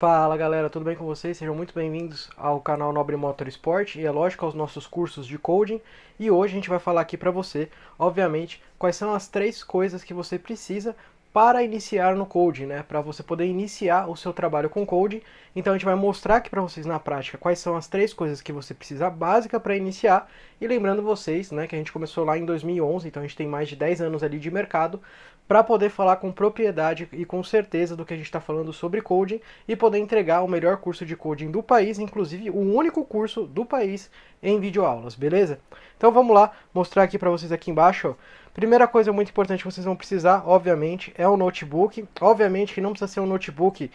Fala galera, tudo bem com vocês? Sejam muito bem-vindos ao canal Nobre Motorsport e é lógico aos nossos cursos de coding. E hoje a gente vai falar aqui para você, obviamente, quais são as três coisas que você precisa para iniciar no coding, né? Para você poder iniciar o seu trabalho com coding. Então a gente vai mostrar aqui para vocês na prática quais são as três coisas que você precisa básica para iniciar. E lembrando vocês, né, que a gente começou lá em 2011, então a gente tem mais de 10 anos ali de mercado, para poder falar com propriedade e com certeza do que a gente está falando sobre coding e poder entregar o melhor curso de coding do país, inclusive o único curso do país em videoaulas, beleza? Então vamos lá, mostrar aqui para vocês aqui embaixo. Ó. Primeira coisa muito importante que vocês vão precisar, obviamente, é o um notebook. Obviamente que não precisa ser um notebook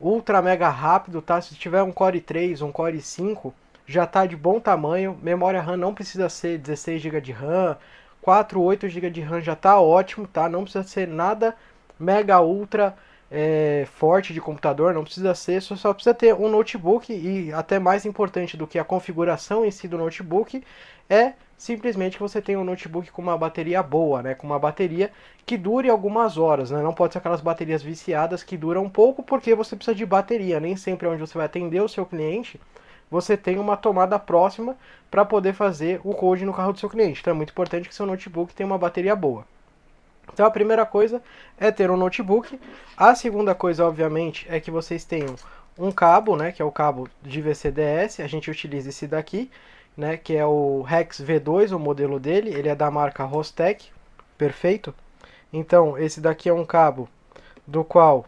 ultra mega rápido, tá? Se tiver um Core 3, um Core 5, já está de bom tamanho. Memória RAM não precisa ser 16 GB de RAM, 4, 8 GB de RAM já tá ótimo, tá? Não precisa ser nada mega ultra é, forte de computador, não precisa ser, só, só precisa ter um notebook e até mais importante do que a configuração em si do notebook é simplesmente que você tenha um notebook com uma bateria boa, né? Com uma bateria que dure algumas horas, né? Não pode ser aquelas baterias viciadas que duram um pouco porque você precisa de bateria, nem sempre é onde você vai atender o seu cliente você tem uma tomada próxima para poder fazer o code no carro do seu cliente. Então é muito importante que seu notebook tenha uma bateria boa. Então a primeira coisa é ter um notebook. A segunda coisa, obviamente, é que vocês tenham um cabo, né, que é o cabo de VCDS, a gente utiliza esse daqui, né, que é o Rex V2, o modelo dele, ele é da marca Rostec, perfeito? Então, esse daqui é um cabo do qual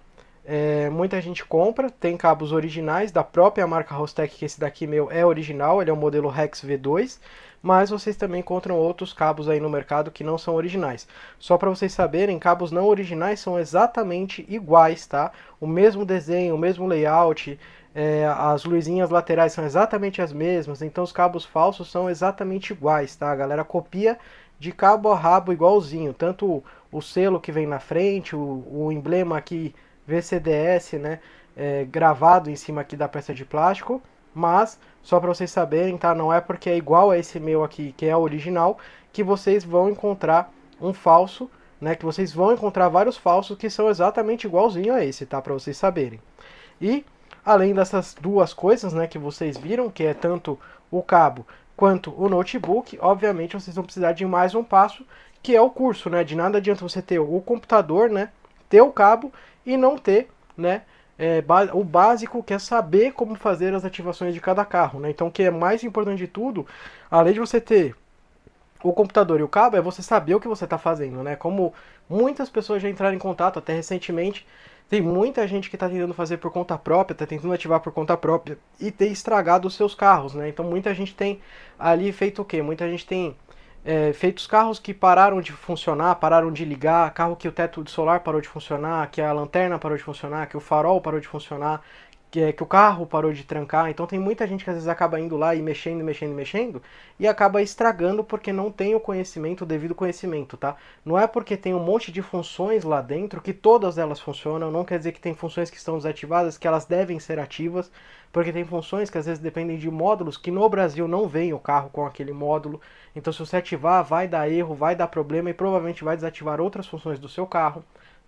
é, muita gente compra, tem cabos originais da própria marca Rostec, que esse daqui meu é original, ele é o modelo Rex V2, mas vocês também encontram outros cabos aí no mercado que não são originais. Só para vocês saberem, cabos não originais são exatamente iguais, tá? O mesmo desenho, o mesmo layout, é, as luzinhas laterais são exatamente as mesmas, então os cabos falsos são exatamente iguais, tá? A galera copia de cabo a rabo igualzinho, tanto o selo que vem na frente, o, o emblema aqui VCDS, né, é, gravado em cima aqui da peça de plástico, mas só para vocês saberem, tá, não é porque é igual a esse meu aqui, que é o original, que vocês vão encontrar um falso, né, que vocês vão encontrar vários falsos que são exatamente igualzinho a esse, tá, para vocês saberem. E além dessas duas coisas, né, que vocês viram, que é tanto o cabo quanto o notebook, obviamente vocês vão precisar de mais um passo, que é o curso, né? De nada adianta você ter o computador, né? ter o cabo e não ter, né? É, o básico que é saber como fazer as ativações de cada carro, né? Então, o que é mais importante de tudo, além de você ter o computador e o cabo, é você saber o que você está fazendo, né? Como muitas pessoas já entraram em contato, até recentemente, tem muita gente que está tentando fazer por conta própria, está tentando ativar por conta própria e ter estragado os seus carros, né? Então, muita gente tem ali feito o quê? Muita gente tem é, feitos carros que pararam de funcionar, pararam de ligar, carro que o teto solar parou de funcionar, que a lanterna parou de funcionar, que o farol parou de funcionar, que, é, que o carro parou de trancar. Então tem muita gente que às vezes acaba indo lá e mexendo, mexendo, mexendo e acaba estragando porque não tem o conhecimento, o devido conhecimento, tá? Não é porque tem um monte de funções lá dentro que todas elas funcionam, não quer dizer que tem funções que estão desativadas, que elas devem ser ativas, porque tem funções que às vezes dependem de módulos que no Brasil não vem o carro com aquele módulo. Então se você ativar, vai dar erro, vai dar problema e provavelmente vai desativar outras funções do seu carro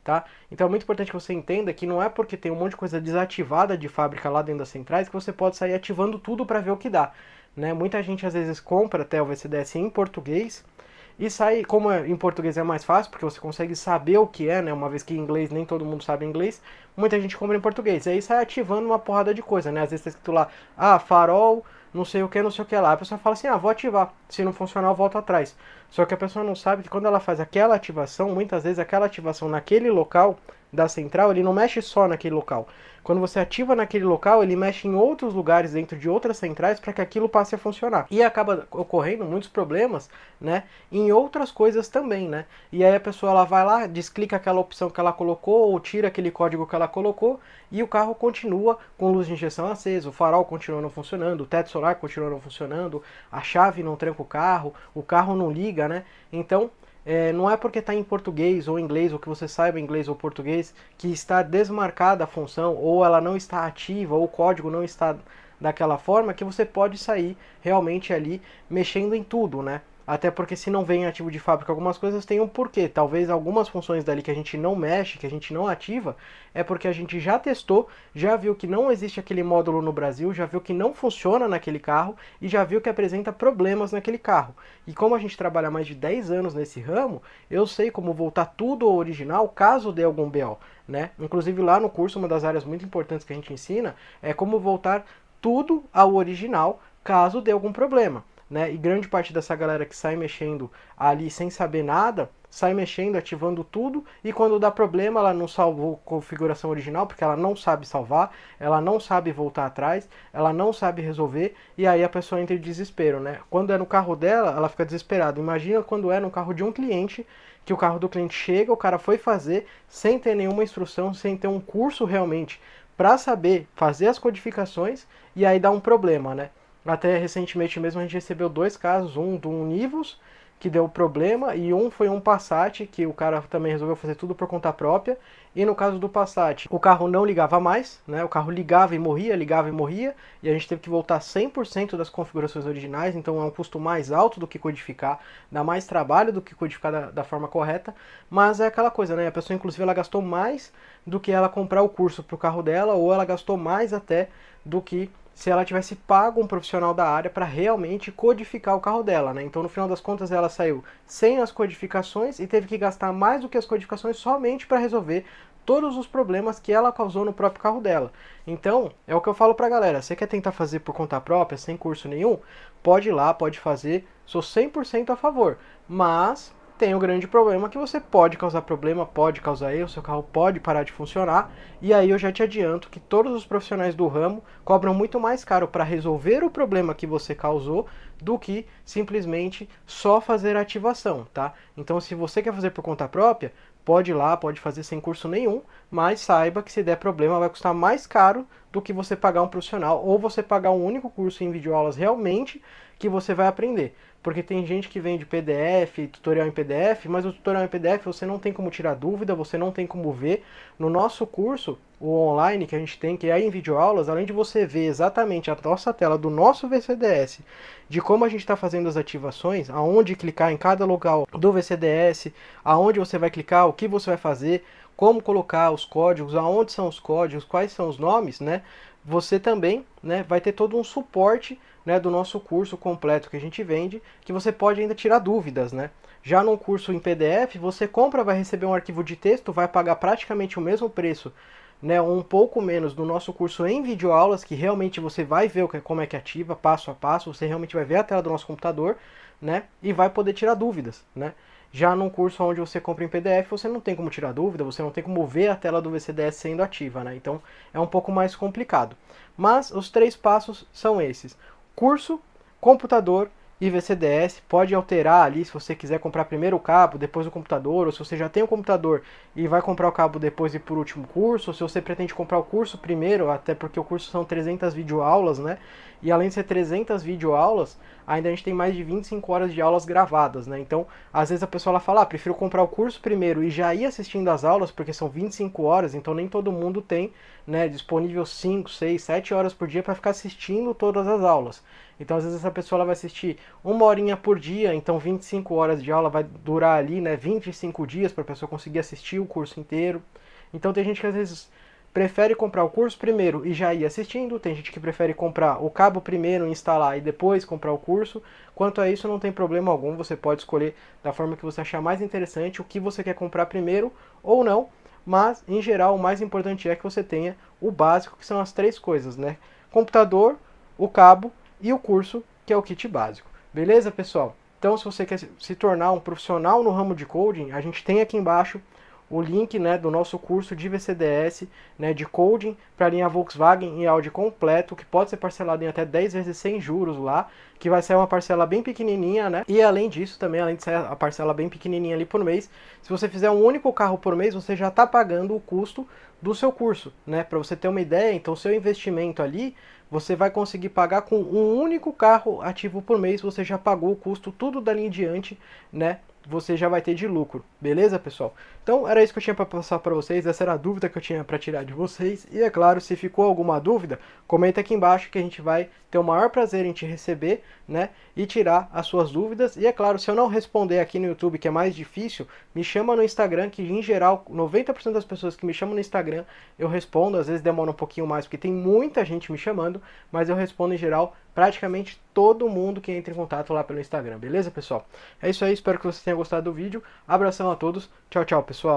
tá? Então é muito importante que você entenda que não é porque tem um monte de coisa desativada de fábrica lá dentro das centrais que você pode sair ativando tudo para ver o que dá, né? Muita gente às vezes compra até o VCDS em português e sai, como é, em português é mais fácil, porque você consegue saber o que é, né? Uma vez que em inglês nem todo mundo sabe inglês, muita gente compra em português. E aí sai ativando uma porrada de coisa, né? Às vezes tá escrito lá, ah, farol, não sei o que, não sei o que lá. A pessoa fala assim, ah, vou ativar se não funcionar, eu volto atrás. Só que a pessoa não sabe que quando ela faz aquela ativação, muitas vezes aquela ativação naquele local da central, ele não mexe só naquele local. Quando você ativa naquele local, ele mexe em outros lugares dentro de outras centrais para que aquilo passe a funcionar. E acaba ocorrendo muitos problemas, né, em outras coisas também, né? E aí a pessoa ela vai lá, desclica aquela opção que ela colocou ou tira aquele código que ela colocou e o carro continua com luz de injeção acesa, o farol continua não funcionando, o teto solar continua não funcionando, a chave não tranca com o carro, o carro não liga, né? Então, é, não é porque está em português ou inglês, ou que você saiba inglês ou português, que está desmarcada a função, ou ela não está ativa, ou o código não está daquela forma, que você pode sair realmente ali mexendo em tudo, né? Até porque se não vem ativo de fábrica algumas coisas tem um porquê. Talvez algumas funções dali que a gente não mexe, que a gente não ativa, é porque a gente já testou, já viu que não existe aquele módulo no Brasil, já viu que não funciona naquele carro e já viu que apresenta problemas naquele carro. E como a gente trabalha mais de 10 anos nesse ramo, eu sei como voltar tudo ao original caso dê algum BO, né? Inclusive lá no curso uma das áreas muito importantes que a gente ensina é como voltar tudo ao original caso dê algum problema né? E grande parte dessa galera que sai mexendo ali sem saber nada, sai mexendo, ativando tudo, e quando dá problema, ela não salvou configuração original, porque ela não sabe salvar, ela não sabe voltar atrás, ela não sabe resolver, e aí a pessoa entra em desespero, né? Quando é no carro dela, ela fica desesperada. Imagina quando é no carro de um cliente, que o carro do cliente chega, o cara foi fazer sem ter nenhuma instrução, sem ter um curso realmente para saber fazer as codificações e aí dá um problema, né? Até recentemente mesmo a gente recebeu dois casos, um do Nivos que deu problema, e um foi um Passat, que o cara também resolveu fazer tudo por conta própria. E no caso do Passat, o carro não ligava mais, né? O carro ligava e morria, ligava e morria, e a gente teve que voltar 100% das configurações originais, então é um custo mais alto do que codificar, dá mais trabalho do que codificar da, da forma correta, mas é aquela coisa, né? A pessoa inclusive ela gastou mais do que ela comprar o curso para o carro dela, ou ela gastou mais até do que se ela tivesse pago um profissional da área para realmente codificar o carro dela, né? Então, no final das contas, ela saiu sem as codificações e teve que gastar mais do que as codificações somente para resolver todos os problemas que ela causou no próprio carro dela. Então, é o que eu falo para a galera, você quer tentar fazer por conta própria, sem curso nenhum? Pode ir lá, pode fazer, sou 100% a favor. Mas tem o grande problema que você pode causar problema, pode causar erro, seu carro pode parar de funcionar. E aí eu já te adianto que todos os profissionais do ramo cobram muito mais caro para resolver o problema que você causou do que simplesmente só fazer ativação, tá? Então se você quer fazer por conta própria, pode ir lá, pode fazer sem curso nenhum, mas saiba que se der problema vai custar mais caro do que você pagar um profissional ou você pagar um único curso em videoaulas realmente que você vai aprender. Porque tem gente que vende PDF, tutorial em PDF, mas o tutorial em PDF você não tem como tirar dúvida, você não tem como ver. No nosso curso, o online que a gente tem, que é em videoaulas, além de você ver exatamente a nossa tela do nosso VCDS, de como a gente está fazendo as ativações, aonde clicar em cada local do VCDS, aonde você vai clicar, o que você vai fazer, como colocar os códigos, aonde são os códigos, quais são os nomes, né? Você também né, vai ter todo um suporte né, do nosso curso completo que a gente vende, que você pode ainda tirar dúvidas, né? Já num curso em PDF, você compra, vai receber um arquivo de texto, vai pagar praticamente o mesmo preço né, um pouco menos do nosso curso em videoaulas, que realmente você vai ver como é que ativa, passo a passo, você realmente vai ver a tela do nosso computador, né, e vai poder tirar dúvidas, né. Já num curso onde você compra em PDF, você não tem como tirar dúvida, você não tem como ver a tela do VCDS sendo ativa, né? Então é um pouco mais complicado. Mas os três passos são esses: curso, computador IVCDS, pode alterar ali se você quiser comprar primeiro o cabo, depois o computador, ou se você já tem o computador e vai comprar o cabo depois e por último curso, ou se você pretende comprar o curso primeiro, até porque o curso são 300 videoaulas, né? E além de ser 300 videoaulas, ainda a gente tem mais de 25 horas de aulas gravadas, né? Então, às vezes a pessoa ela fala, ah, prefiro comprar o curso primeiro e já ir assistindo as aulas, porque são 25 horas, então nem todo mundo tem, né, disponível 5, 6, 7 horas por dia para ficar assistindo todas as aulas. Então, às vezes, essa pessoa ela vai assistir uma horinha por dia, então 25 horas de aula vai durar ali, né, 25 dias para a pessoa conseguir assistir o curso inteiro. Então, tem gente que às vezes prefere comprar o curso primeiro e já ir assistindo, tem gente que prefere comprar o cabo primeiro, instalar e depois comprar o curso. Quanto a isso, não tem problema algum, você pode escolher da forma que você achar mais interessante o que você quer comprar primeiro ou não, mas em geral o mais importante é que você tenha o básico, que são as três coisas, né? Computador, o cabo e o curso, que é o kit básico. Beleza, pessoal? Então, se você quer se tornar um profissional no ramo de coding, a gente tem aqui embaixo o link né, do nosso curso de VCDS né, de coding para a linha Volkswagen e Audi completo, que pode ser parcelado em até 10 vezes sem juros lá, que vai ser uma parcela bem pequenininha, né? E além disso, também, além de ser a parcela bem pequenininha ali por mês, se você fizer um único carro por mês, você já está pagando o custo do seu curso, né? Para você ter uma ideia, então, seu investimento ali você vai conseguir pagar com um único carro ativo por mês, você já pagou o custo tudo dali em diante, né? você já vai ter de lucro, beleza, pessoal? Então era isso que eu tinha para passar para vocês, essa era a dúvida que eu tinha para tirar de vocês. E é claro, se ficou alguma dúvida, comenta aqui embaixo que a gente vai ter o maior prazer em te receber, né, e tirar as suas dúvidas. E é claro, se eu não responder aqui no YouTube, que é mais difícil, me chama no Instagram, que em geral 90% das pessoas que me chamam no Instagram, eu respondo, às vezes demora um pouquinho mais porque tem muita gente me chamando, mas eu respondo em geral praticamente todo mundo que entra em contato lá pelo Instagram, beleza, pessoal? É isso aí, espero que vocês tenham gostado do vídeo. Abração a todos. Tchau, tchau, pessoal.